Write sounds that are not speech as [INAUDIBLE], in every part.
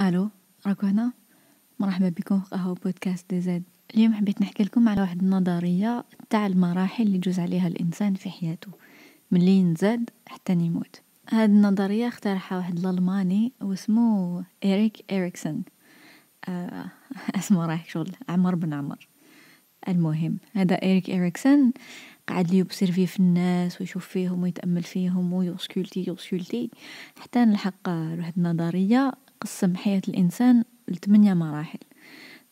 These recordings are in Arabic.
الو راكو هنا مرحبا بكم في قهوه بودكاست دي زيد اليوم حبيت نحكي لكم على واحد النظريه تاع المراحل اللي يجوز عليها الانسان في حياته ملي ينزاد حتى يموت هاد النظريه اخترعها واحد الالماني واسمو اريك اريكسون آه [LAUGHS] اسمه رايح شغل عمر بن عمر المهم هذا اريك اريكسون قعد لي في الناس ويشوف فيهم ويتامل فيهم ويوسكولتي يوسكولتي حتى نلحق واحد النظريه تقسم حياة الإنسان لثمانية مراحل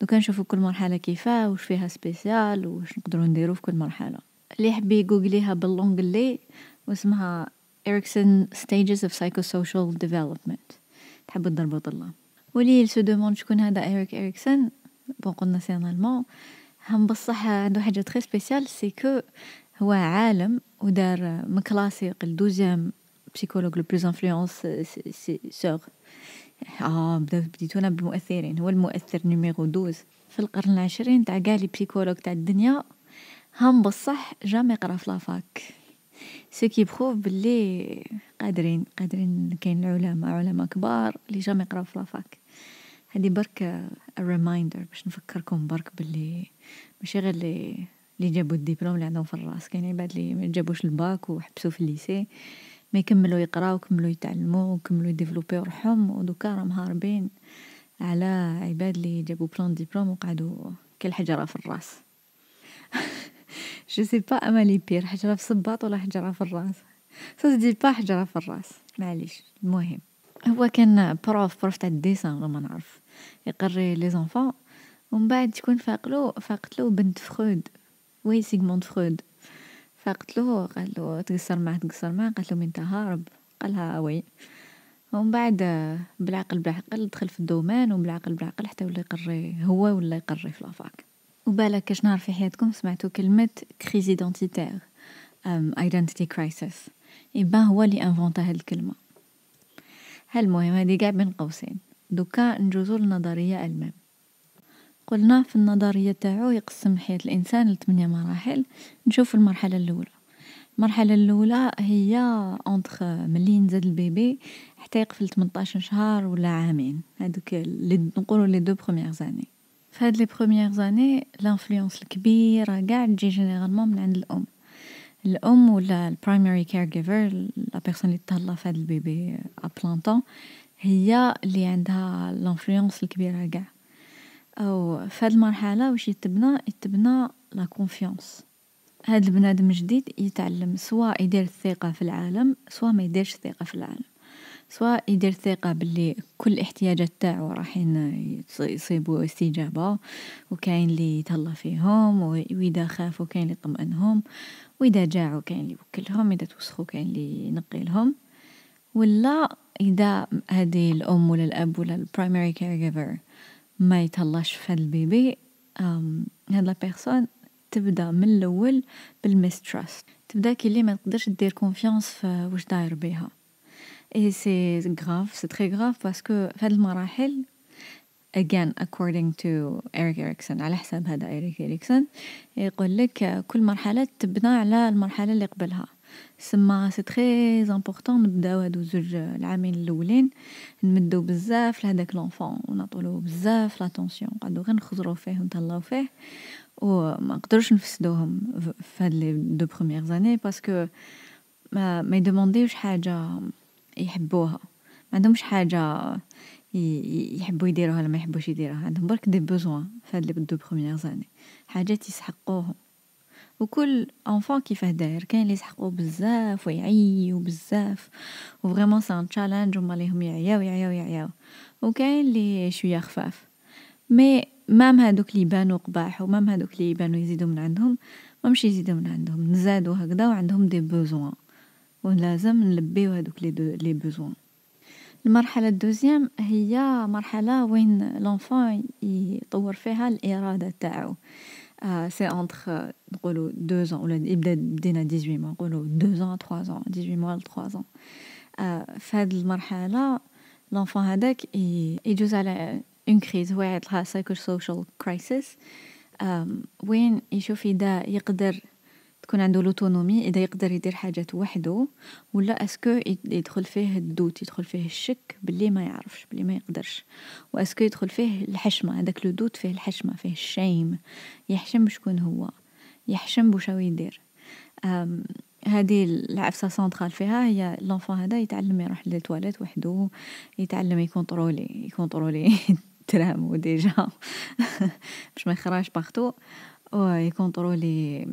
دوكا نشوفو كل مرحلة كيفاه وش فيها سبيسيال وش نقدرو نديرو في كل مرحلة اللي يحب يجوجليها باللونجلي واسمها إريكسون ستيجز اوف سايكوسوشيال ديفلوبمنت تحب تضربو طلا ولي سو دوموند شكون هذا إريك إريكسون بون قلنا سي هم بصح عنده حاجة تخي سبيسيال سي كو هو عالم ودار مكلاسيق الدوزيام بسيكولوج لو بلوز انفلونس سوغ اه بداو بديتونا بمؤثرين هو المؤثر نيميرو دوز في القرن العشرين تاع كاع لي بسيكولوج تاع الدنيا هم بصح جامي قرا في لافاك سو كي بروف بلي قادرين قادرين كاين علماء علماء كبار اللي جامي قراو في لافاك هادي برك ريمايندر باش نفكركم برك بلي ماشي غير لي اللي جابوا الدبلوم اللي عندهم في الراس كاين عباد اللي ما جابوش الباك وحبسوا في الليسي ما يكملوا يقراو وكملوا يتعلموا وكملوا يديفلوبي روحهم ودوكا راهم هاربين على عباد لي جابو بلان ديبلوم وقعدوا كالحجرة في الراس جو سي با اما لي بير حجرة في الصباط ولا حجرة في الراس سا دي با حجرة في الراس معليش المهم هو كان بروف بروف تاع الديسان ما نعرف يقري لي زونفون ومن بعد تكون فاقلو فاقتلو بنت فخود وي سيغموند فخود فقلت له قال له تقصر معاه تقصر معاه قالت له من هارب قالها وي ومن بعد بالعقل بالعقل دخل في الدومان وبالعقل بالعقل حتى ولا يقري هو ولا يقري في لافاك وبالك كاش نهار في حياتكم سمعتوا كلمة كريز ايدنتيتير ايدنتيتي كرايسيس يبان هو اللي انفونتا هاد الكلمة هالمهم هادي كاع بين قوسين دوكا نجوزو للنظرية المام قلنا في النظرية تاعو يقسم حياة الإنسان لثمانية مراحل نشوف المرحلة الأولى المرحلة الأولى هي اونتخ ملي ينزاد البيبي حتى يقفل 18 شهر ولا عامين هادوك لي نقولو لي دو بخومييغ زاني في هاد لي بخومييغ زاني لانفلونس الكبيرة قاع تجي جينيرالمون من عند الأم الأم ولا البرايمري كير جيفر لا بيغسون لي تهلا في هاد البيبي أبلانطون هي اللي عندها لانفلونس الكبيرة قاع أو في هاد المرحلة واش يتبنى يتبنى لا كونفيونس هاد البنادم جديد يتعلم سوا يدير الثقة في العالم سوا ما يديرش الثقة في العالم سوا يدير الثقة بلي كل الاحتياجات تاعو راحين يصيبو استجابة وكاين اللي يتهلا فيهم واذا خافو كاين اللي يطمئنهم واذا جاعو كاين اللي يوكلهم اذا توسخو كاين اللي ينقيلهم ولا اذا هذه الام ولا الاب ولا البرايمري كير جيفر ما يتهلاش في هاد البيبي هاد لا بيرسون تبدا من الاول بالميستراست تبدا كي اللي ما تقدرش دير كونفيونس في واش داير بيها اي سي غراف سي تري غراف باسكو في هاد المراحل again according to إيريك إيريكسون على حساب هذا إيريك إيريكسون يقول لك كل مرحلة تبنى على المرحلة اللي قبلها سما سي تري امبورطون نبداو هادو زوج العامين الاولين نمدو بزاف لهداك لونفون ونعطولو بزاف لاتونسيون قعدو غير نخزرو فيه ونتهلاو فيه وما نقدروش نفسدوهم في هاد لي دو بروميير زاني باسكو ما, ما يدومونديوش حاجه يحبوها ما عندهمش حاجه يحبوا يديروها ولا ما يحبوش يديروها عندهم برك دي بوزوان في هاد لي دو بروميير زاني حاجات يسحقوهم وكل انفون كيفاه داير كاين اللي يسحقوا بزاف ويعيوا بزاف وفريمون سان تشالنج هما ليهم يعياو يعياو يعياو وكاين اللي شويه خفاف مي مام هادوك اللي يبانو قباح ومام هادوك اللي يبانو يزيدو من عندهم مامش يزيدو من عندهم نزادو هكذا وعندهم دي بوزوان ولازم نلبيو هادوك لي دو لي بوزوان المرحله الدوزيام هي مرحله وين لونفون يطور فيها الاراده تاعو Euh, c'est entre euh, deux ans, ou l'Ibdéna 18 mois, deux ans, trois ans, 18 mois, trois ans. Euh, l'enfant هذاك l'enfant a une crise, une psychosocial crisis when يشوف تكون عنده لوتونومي اذا يقدر يدير حاجات وحده ولا اسكو يدخل فيه الدوت يدخل فيه الشك باللي ما يعرفش باللي ما يقدرش واسكو يدخل فيه الحشمه هذاك لو دوت فيه الحشمه فيه الشيم يحشم شكون هو يحشم بوش يدير هذه العفسة سنترال فيها هي لونفون هذا يتعلم يروح للتواليت وحده يتعلم يكونترولي يكونترولي [LAUGHS] ترامو ديجا [LAUGHS] باش ما يخرجش باغتو ويكونترولي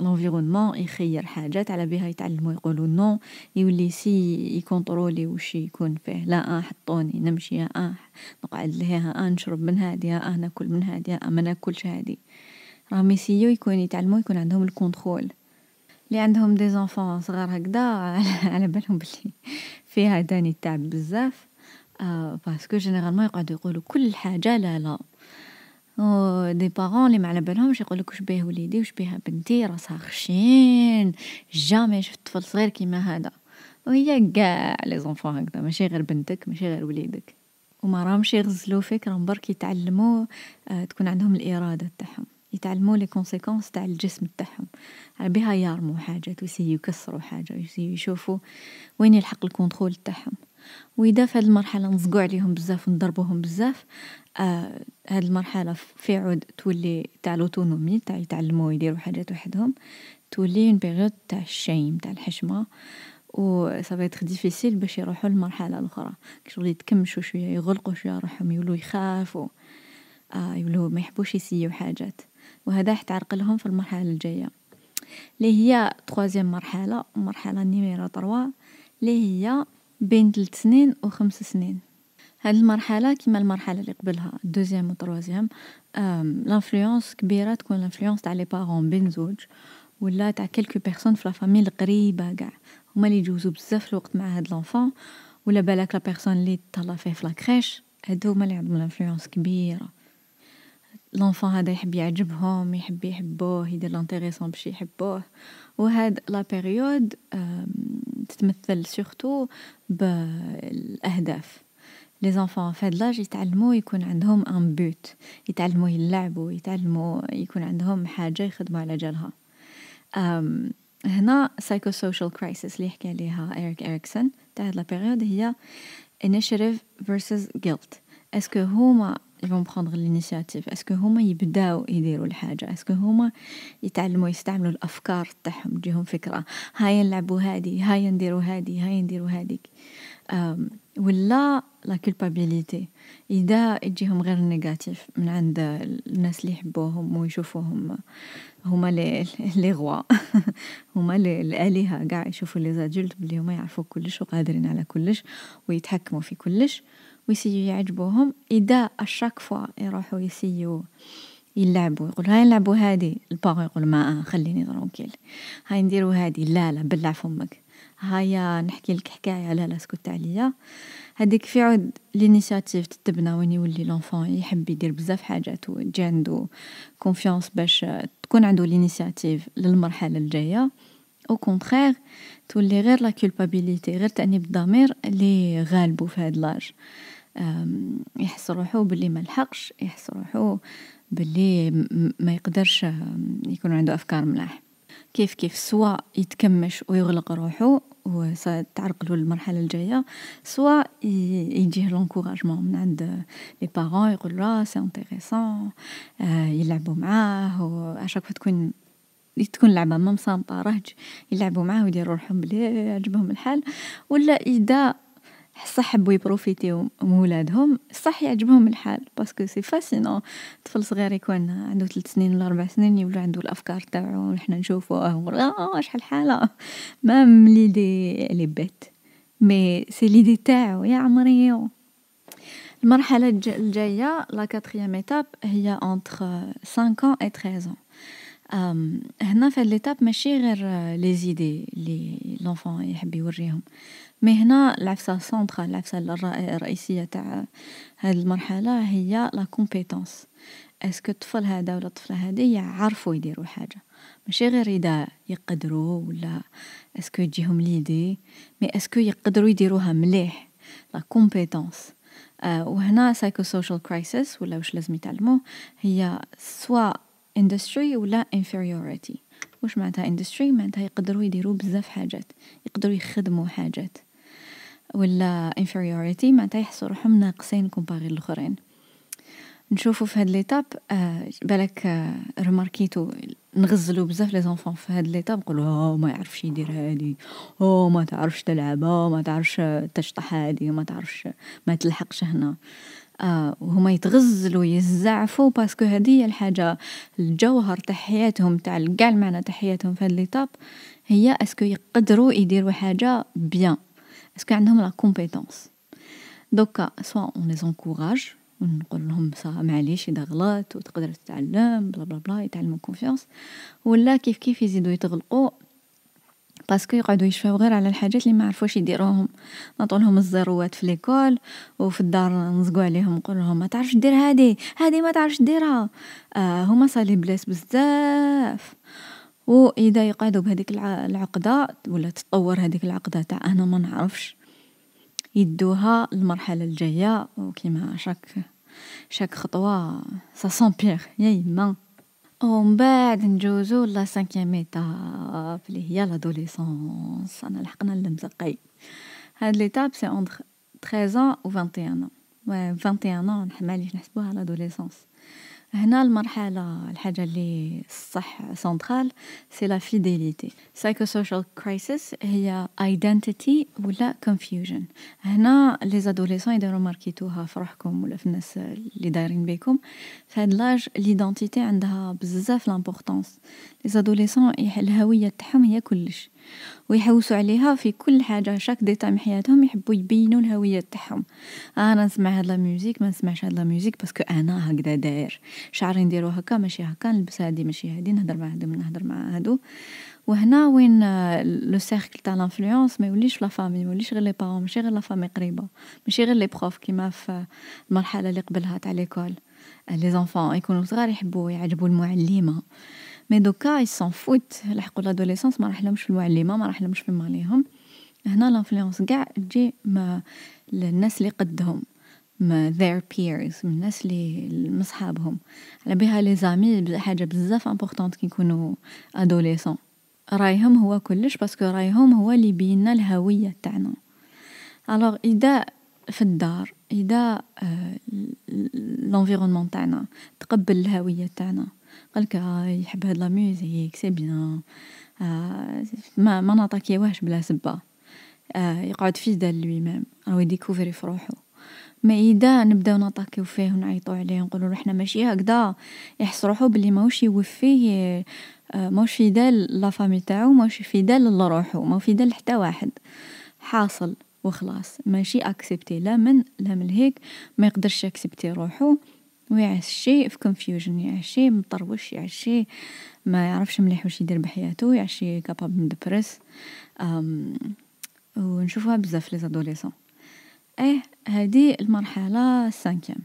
لونفيرونمون يخير حاجات على بها يتعلموا يقولوا نو يولي سي يكونطرولي وش يكون فيه لا اه حطوني نمشي يا اه نقعد لها اه نشرب من هادي اه ناكل من هادي اه ما ناكلش هادي راهم سيو يكون يتعلموا يكون عندهم الكونترول اللي عندهم دي زونفون صغار هكذا على بالهم بلي فيها داني التعب بزاف آه باسكو جينيرالمون يقعدوا يقولوا كل حاجه لا لا ودي بارون اللي ما على بالهمش يقول لك واش بيه وليدي واش بيها بنتي راسها خشين جامي شفت طفل صغير كيما هذا وهي كاع لي زونفون هكذا ماشي غير بنتك ماشي غير وليدك وما راهمش يغزلوا فيك راهم برك يتعلموا تكون عندهم الاراده تاعهم يتعلموا لي كونسيكونس تاع الجسم تاعهم على بها يارموا حاجات ويسيو يكسروا حاجه ويسي يشوفوا وين يلحق الكونترول تاعهم واذا في هذه المرحله نزقوا عليهم بزاف ونضربوهم بزاف آه، هاد المرحله في عود تولي تاع لوتونومي تاع يتعلموا يديروا حاجات وحدهم تولي اون بيريود تاع الشيم تاع الحشمه و سافا اتر ديفيسيل باش يروحوا للمرحله الاخرى كشغل يتكمشوا شويه يغلقوا شويه روحهم يولوا يخافوا آه يولوا ما يحبوش يسيو حاجات وهذا حتعرق لهم في المرحله الجايه اللي هي تخوازيام مرحله مرحله نيميرا 3 اللي هي بين 3 سنين و خمس سنين هاد المرحلة كيما المرحلة اللي قبلها دوزيام و تروازيام لانفلونس كبيرة تكون لانفلونس تاع لي بارون بين زوج ولا تاع كيلكو بيغسون في لافامي القريبة قاع هما اللي يجوزو بزاف الوقت مع هاد لونفون ولا بالاك لا بيغسون اللي تهلا فيه في لاكريش هادو هما اللي عندهم لانفلونس كبيرة لونفون هذا يحب يعجبهم يحب يحبوه يدير لانتيريسون باش يحبوه وهاد لا بيريود تتمثل سورتو بالاهداف لي زونفون في هاد لاج يتعلموا يكون عندهم ان بوت يتعلموا يلعبوا يتعلموا يكون عندهم حاجه يخدموا على جالها هنا سايكو سوشيال كرايسيس اللي حكى عليها إيريك إريكسون تاع هاد لا بيريود هي initiative versus guilt اسكو هما يفون بخوندغ لينيشياتيف اسكو هما يبداو يديروا الحاجه اسكو هما يتعلموا يستعملوا الافكار تاعهم تجيهم فكره هاي نلعبوا هادي هاي نديروا هادي هاي نديروا هاديك ولا لا كولبابيليتي اذا يجيهم غير النيجاتيف من عند الناس اللي يحبوهم ويشوفوهم هما لي لي غوا هما الالهه كاع يشوفوا لي زادولت بلي هما يعرفوا كلش وقادرين على كلش ويتحكموا في كلش ويسيو يعجبوهم اذا اشاك فوا يروحوا يسيو يلعبوا يقول هاي نلعبوا هادي الباغ يقول ما خليني ترونكيل هاي نديروا هادي لا لا بلع فمك هيا نحكي لك حكايه على لا سكت عليا هذيك في عود لينيشاتيف تتبنى وين يولي لونفون يحب يدير بزاف حاجات وتجي عنده كونفيونس باش تكون عنده لينيشاتيف للمرحله الجايه او كونترير تولي غير لا كولبابيليتي غير تانيب الضمير اللي غالبو في هاد لاج يحس روحو باللي ما لحقش يحس روحو باللي ما يقدرش يكون عنده افكار ملاح كيف كيف سواء يتكمش ويغلق روحو وتعرقلو للمرحلة الجاية سواء يجيه لونكوراجمون من عند لي بارون يقول راه سي انتيريسون يلعبو معاه و اشاك فوا تكون تكون لعبة مام سامبا راه يلعبو معاه يديرو روحهم بلي عجبهم الحال ولا إذا صح حبوا يبروفيتيو من ولادهم صح يعجبهم الحال باسكو سي فاسينون طفل صغير يكون عنده ثلاث سنين ولا اربع سنين يولي عنده الافكار تاعو نحنا نشوفوه اه شحال حاله ما ليدي لي بيت مي سي ليدي تاعو يا عمري المرحلة الجاية لا كاتريام ايتاب هي انتر 5 ans و 13 ans هنا في هاد ليتاب ماشي غير لي زيدي لي لونفون يحب يوريهم مي هنا العفسة سونطرا العفسة الرئيسية تاع هاد المرحلة هي لا كومبيتونس اسكو الطفل هذا ولا الطفلة هذه يعرفوا يديروا حاجة ماشي غير إذا يقدروا ولا اسكو يجيهم ليدي مي اسكو يقدروا يديروها مليح لا كومبيتونس آه وهنا سايكو سوشيال كرايسيس ولا واش لازم يتعلموه هي سوا اندستري ولا انفيريوريتي واش معناتها اندستري معناتها يقدروا يديروا بزاف حاجات يقدروا يخدموا حاجات ولا inferiority ما تيحسوا روحهم ناقصين كومباري الاخرين نشوفوا في هاد ليتاب آه بالك آه رماركيتو نغزلو بزاف لي زونفون في هاد ليتاب نقولوا آه، ما يعرفش يدير هادي او آه، ما تعرفش تلعب او ما تعرفش آه، تشطح هادي ما تعرفش ما تلحقش هنا آه وهما يتغزلوا يزعفوا باسكو هذه هي الحاجه الجوهر تاع حياتهم تاع كاع المعنى تاع حياتهم في هاد ليتاب هي اسكو يقدروا يديروا حاجه بيان اسكو عندهم لا كومبيتونس دوكا سوا اون لي انكوراج ونقول لهم صا معليش اذا غلط وتقدر تتعلم بلا بلا بلا يتعلموا كونفيونس ولا كيف كيف يزيدوا يتغلقوا باسكو يقعدوا يشفاو غير على الحاجات اللي ما عرفوش يديروهم نعطولهم الزروات في ليكول وفي الدار نزقوا عليهم نقول لهم ما تعرفش دير هادي هادي ما تعرفش ديرها آه هما صالي بلاس بزاف وإذا يقعدوا بهذيك العقدة ولا تطور هذيك العقدة تاع أنا ما نعرفش يدوها المرحلة الجاية وكيما شاك شاك خطوة سا سون بيغ يا يما ومن بعد نجوزو لا سانكيام ايتاب اللي هي لادوليسونس انا لحقنا المزقي هاد ليتاب سي اونتر 13 و 21 و 21 نحماليش نحسبوها لادوليسونس هنا المرحلة الحاجة اللي صح سنترال سي لا فيديليتي سايكوسوشيال كرايسيس هي ايدنتيتي ولا كونفيوجن هنا لي زادوليسون يديروا ماركيتوها في روحكم ولا في الناس اللي دايرين بيكم في هاد لاج ليدنتيتي عندها بزاف لامبورطونس لي زادوليسون الهوية تاعهم هي كلش ويحوسوا عليها في كل حاجه شاك ديتا من حياتهم يحبوا يبينوا الهويه تاعهم انا نسمع هاد لا ميوزيك ما نسمعش هاد لا ميوزيك باسكو انا هكذا داير شعري نديرو هكا ماشي هكا نلبس هادي ماشي هادي نهضر مع هادو نهضر مع هادو وهنا وين آه، لو سيركل تاع لانفلونس ما يوليش لا فامي ما يوليش غير لي بارون ماشي غير لا فامي قريبه ماشي غير لي بروف كيما في المرحله اللي قبلها تاع ليكول لي زونفون يكونوا صغار يحبوا يعجبوا المعلمه مي دوكا يسون فوت لحقوا لادوليسونس ما راحلهمش في المعلمه ما راحلهمش في ماليهم هنا لانفلونس كاع تجي ما الناس اللي قدهم ما their peers من الناس اللي مصحابهم على بها لي زامي حاجه بزاف امبورطونت كي يكونوا ادوليسون رايهم هو كلش باسكو رايهم هو اللي بينا الهويه تاعنا الوغ اذا في الدار اذا آه، لونفيرونمون تاعنا تقبل الهويه تاعنا قالك آه، يحب هاد لا ميوزيك سي بيان آه، ما ما واش بلا سبه آه، يقعد فيدال لوي ميم راهو يديكوفري في روحو ما اذا نبداو نطاكيو فيه ونعيطو عليه ونقولوا احنا ماشي هكذا يحس روحو بلي ماهوش يوفي ماهوش فيدال لا فامي تاعو ماهوش فيدال لروحو ماهو فيدال حتى واحد حاصل وخلاص ماشي اكسبتي لا من لا من هيك ما يقدرش اكسبتي روحو شيء في كونفيوجن يعشي مطروش يعشي ما يعرفش مليح واش يدير بحياته يعشي كاباب مدبرس ونشوفها بزاف لي زادوليسون ايه هذه المرحله السانكيام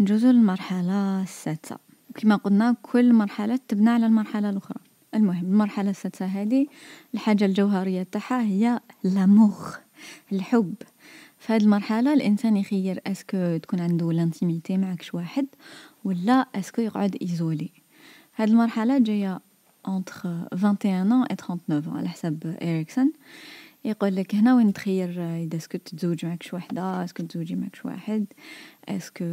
نجوزو للمرحله السادسه كما قلنا كل مرحله تبنى على المرحله الاخرى المهم المرحله السادسه هذه الحاجه الجوهريه تاعها هي لاموغ الحب في هذه المرحلة الإنسان يخير أسكو تكون عنده لانتيميتي معك شو واحد ولا أسكو يقعد إيزولي هذه المرحلة جاية entre 21 ans et 39 ans على حسب إيريكسون يقول لك هنا وين تخير إذا اسكو تتزوج معك شو واحدة اسكو تزوجي معك شو واحد اسكو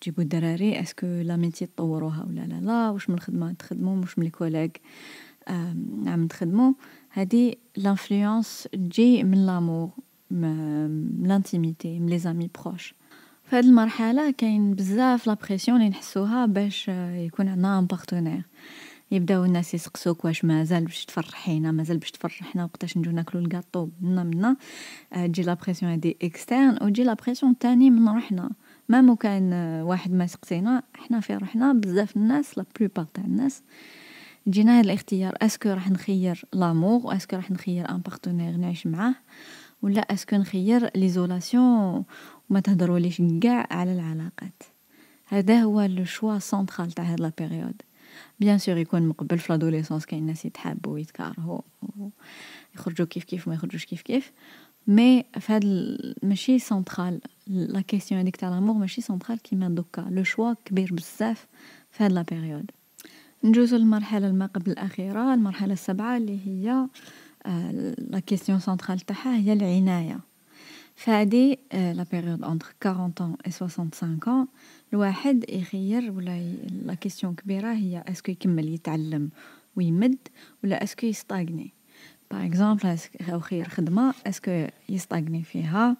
تجيبو الدراري اسكو لاميتي تطوروها ولا لا لا وش من الخدمة تخدمو واش من لي عم تخدمو هذه لانفلونس تجي من لامور لانتيميتي من لي زامي بروش في هذه المرحله كاين بزاف لا بريسيون اللي نحسوها باش يكون عندنا ان بارتنير يبداو الناس يسقسوك واش مازال باش تفرحينا مازال باش تفرحنا وقتاش نجو ناكلو الكاطو منا منا تجي لا بريسيون هادي اكسترن وتجي لا بريسيون تاني من روحنا مام كان واحد ما سقسينا حنا في روحنا بزاف الناس لا بلوبار تاع الناس جينا هاد الاختيار اسكو راح نخير لامور اسكو راح نخير ان بارتنير نعيش معاه ولا اسكو نخير ليزولاسيون وما تهضروليش كاع على العلاقات هذا هو لو شوا سونترال تاع هاد لا بيريود بيان سور يكون مقبل في لادوليسونس كاين ناس يتحابوا ويتكارهوا يخرجوا كيف كيف ما يخرجوش كيف كيف مي في هاد ماشي سونترال لا كيسيون هذيك تاع لامور ماشي سونترال كيما دوكا لو شوا كبير بزاف في هاد لا بيريود نجوزو للمرحله ما قبل الاخيره المرحله السابعه اللي هي لا كيسيون سنترال تاعها هي العناية فهادي لا بيريود اونتر 40 ans et 65 ans الواحد يخير ولا لا كيسيون كبيرة هي اسكو يكمل يتعلم ويمد ولا اسكو يستاغني باغ اكزومبل اسكو خير خدمة اسكو يستاغني فيها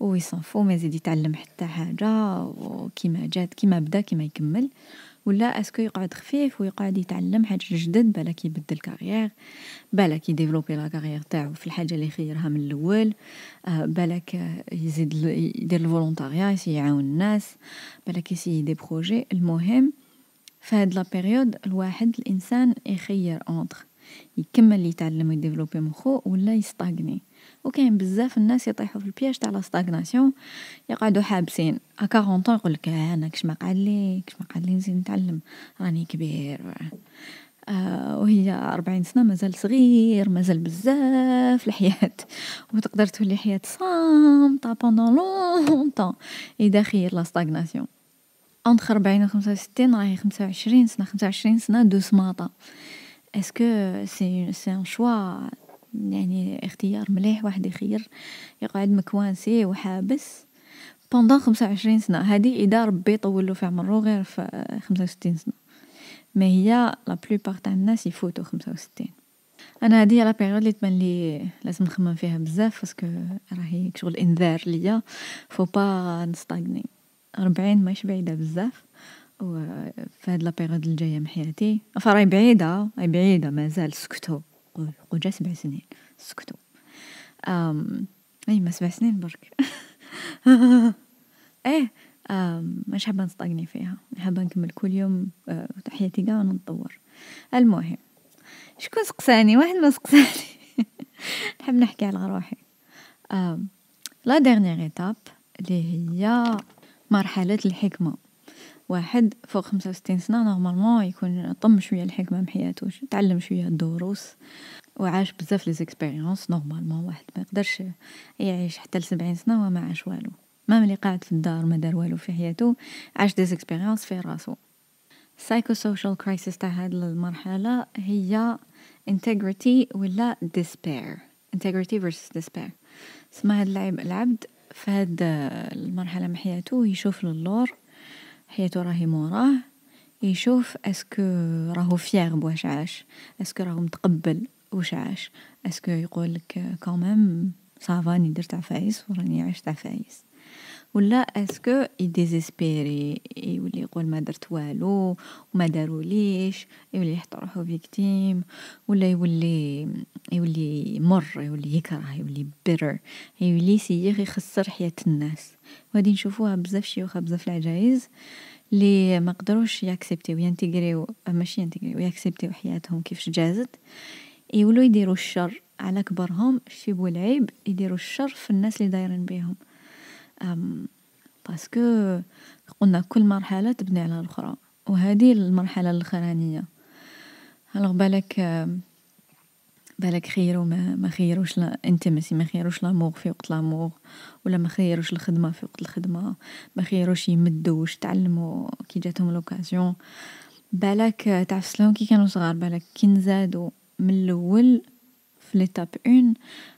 ويصنفو ما يزيد يتعلم حتى حاجة وكيما جات كيما بدا كيما يكمل ولا اسكو يقعد خفيف ويقعد يتعلم حاجه جدد بالك يبدل كارير بالك يديفلوبي لا كارير تاعو في الحاجه اللي خيرها من الاول آه، بالك يزيد يدير الفولونتاريا يسي يعاون الناس بالك يسي دي بروجي المهم في هاد لا بيريود الواحد الانسان يخير اونتر يكمل يتعلم ويديفلوبي مخو ولا يستاغني وكاين بزاف الناس يطيحوا في البياج تاع لا ستاغناسيون يقعدوا حابسين ا 40 طون يقول لك انا كش ما قال لي كش ما قال لي نزيد نتعلم راني كبير وهي 40 سنه مازال صغير مازال بزاف الحياه [LAUGHS] وتقدر تولي حياه صامته بوندون لونطون اي داخل لا ستاغناسيون انت 40 و 65 راهي 25 سنه 25 سنه دو سماطه اسكو سي سي ان شوا يعني اختيار مليح واحد يخير يقعد مكوانسي وحابس بوندون خمسة وعشرين سنة هادي إذا ربي طولو في عمرو غير في خمسة وستين سنة ما هي لا بلوبار تاع الناس يفوتو خمسة وستين انا هادي هي لا بيريود اللي تبان لي لازم نخمم فيها بزاف باسكو راهي شغل انذار ليا فو با نستاغني ربعين ماهيش بعيده بزاف و في هاد لا بيريود الجايه من حياتي راهي بعيده راهي بعيده مازال سكتو جا سبع سنين سكتوا أم أي ما سبع سنين برك [LAUGHS] إيه مش حابة نصطقني فيها حابة نكمل كل يوم أه، تحياتي قاعدة ونتطور المهم شكون سقساني واحد ما سقساني [LAUGHS] نحب نحكي على روحي لا ديرنيغ ايتاب اللي هي مرحلة الحكمة واحد فوق خمسة وستين سنة نورمالمون يكون طم شوية الحكمة من حياته تعلم شوية الدروس وعاش بزاف لي زيكسبيريونس نورمالمون واحد ما يقدرش يعيش حتى لسبعين سنة وما عاش والو ما ملي قاعد في الدار ما دار والو في حياته عاش دي زيكسبيريونس في راسو سايكو سوشيال كرايسيس تاع هاد المرحلة هي integrity ولا despair integrity versus despair سما هاد العبد في هاد المرحلة من حياته يشوف للور حيت راهي موراه يشوف اسكو راهو فيير بواش عاش اسكو راهو متقبل واش عاش اسكو يقول لك كومام صافا ني درت عفايس وراني عشت عفايس ولا اسكو يديزيسبيري يولي يقول ما درت والو وما داروليش يولي يحط روحو فيكتيم ولا يولي يولي مر يولي يكره يولي بيتر يولي سيغ يخسر حياة الناس وهادي نشوفوها بزاف وخا بزاف العجايز لي ما قدروش ياكسبتيو ينتيغريو ماشي ينتيغريو ياكسبتيو حياتهم كيفاش جازت يولو يديروا الشر على كبرهم شي العيب يديروا الشر في الناس اللي دايرين بيهم باسكو قلنا كل مرحلة تبني على الأخرى وهذه المرحلة الأخرانية ألوغ بالك بالك خيروا ما ما خيروش الانتمسي ما خيروش لاموغ في وقت لاموغ ولا ما خيروش الخدمه في وقت الخدمه ما خيروش يمدوا واش تعلموا كي جاتهم لوكاسيون بالك تعفسلهم كي كانوا صغار بالك كي نزادوا من الاول في ليتاب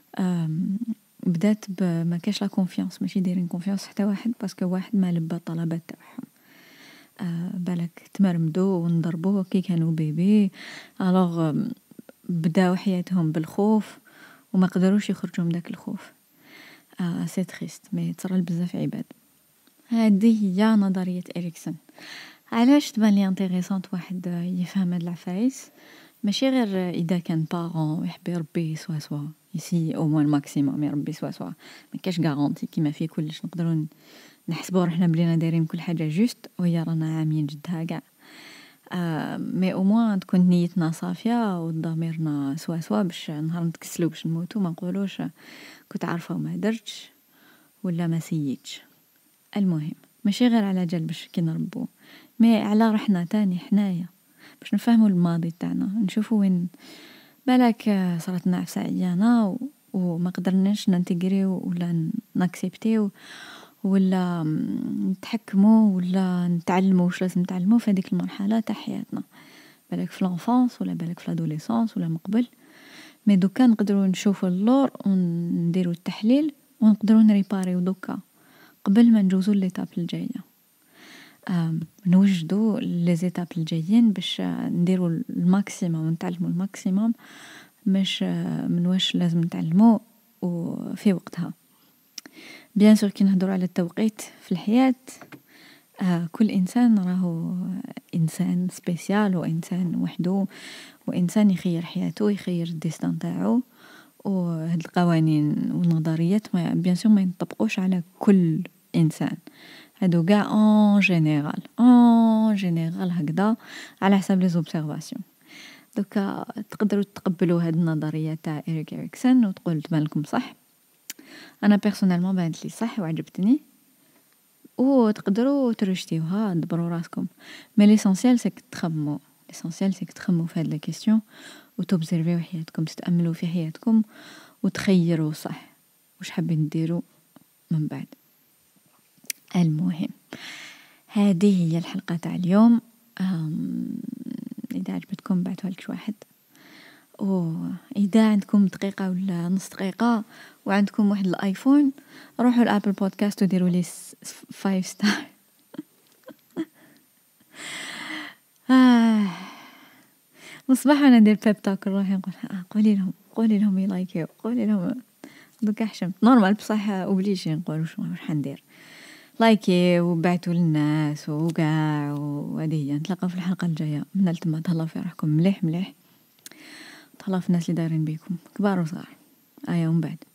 1 بدات ما كاش لا كونفيونس ماشي دايرين كونفيونس حتى واحد باسكو واحد ما لبى الطلبات تاعهم آه بالك تمرمدو ونضربوه كي كانوا بيبي الوغ بداو حياتهم بالخوف وما قدروش يخرجوا من داك الخوف آه سي تريست مي ترى بزاف عباد هذه هي نظريه اريكسون علاش تبان لي انتريسونت واحد آه، يفهم هاد العفايس ماشي غير آه، اذا كان بارون يحب يربي سوا سوا يسي او موان ماكسيموم يا ربي سوا سوا ما كاش غارونتي كيما في كلش نقدروا نحسبوا روحنا بلينا دايرين كل حاجه جوست وهي رانا عاميين جدها كاع آه مي او موان تكون نيتنا صافيه وضميرنا سوا سوا باش نهار نتكسلو باش نموتو ما نقولوش كنت عارفه وما درتش ولا ما سيتش المهم ماشي غير على جال باش كي نربو مي على روحنا تاني حنايا باش نفهمو الماضي تاعنا نشوفو وين بالك آه، صرات لنا عفسة عيانه و... وما قدرناش ننتقريو ولا ناكسبتيو ولا نتحكمو ولا نتعلمو واش لازم نتعلمو في هذيك المرحلة تاع حياتنا بالك في لونفونس ولا بالك في لادوليسونس ولا من قبل مي دوكا نقدرو نشوفو اللور ونديرو التحليل ونقدرو نريباريو دوكا قبل ما نجوزو ليطاب الجايه نوجدوا زيتاب الجايين باش نديرو الماكسيموم نتعلمو الماكسيموم مش آه، من واش لازم نتعلمو وفي وقتها بيان سور كي نهضروا على التوقيت في الحياة آه، كل إنسان راهو إنسان سبيسيال وإنسان وحده وإنسان يخير حياته يخير الديستان تاعو وهاد القوانين والنظريات ما بيان سور ما ينطبقوش على كل إنسان هادو كاع اون جينيرال اون جينيرال هكذا على حساب لي زوبسيرفاسيون دوكا تقدروا تقبلوا هاد النظريه تاع ايريك اريكسون وتقول تبان صح انا بيرسونيلمون بانت لي صح وعجبتني وتقدروا ترشتيوها دبروا راسكم مي ليسونسيال سي تخمو ليسونسيال سي تخمو في هاد لا كيسيون وتوبزيرفيو حياتكم تتاملوا في حياتكم وتخيروا صح وش حابين ديروا من بعد المهم هذه هي الحلقة تاع اليوم إذا عجبتكم بعتوها لك واحد وإذا عندكم دقيقة ولا نص دقيقة وعندكم واحد الآيفون روحوا لأبل بودكاست وديروا لي فايف ستار [LAUGHS] آه. مصباح وانا ندير بيب توك روحي نقول آه، قولي لهم قولي لهم يلايكيو قولي لهم دوكا حشمت نورمال بصح اوبليجي نقول واش ندير لايكي وبعتوا للناس وكاع وهذه هي نتلاقاو في الحلقه الجايه من التما تهلاو في روحكم مليح مليح تهلاو في الناس اللي دايرين بيكم كبار وصغار ايا ومن بعد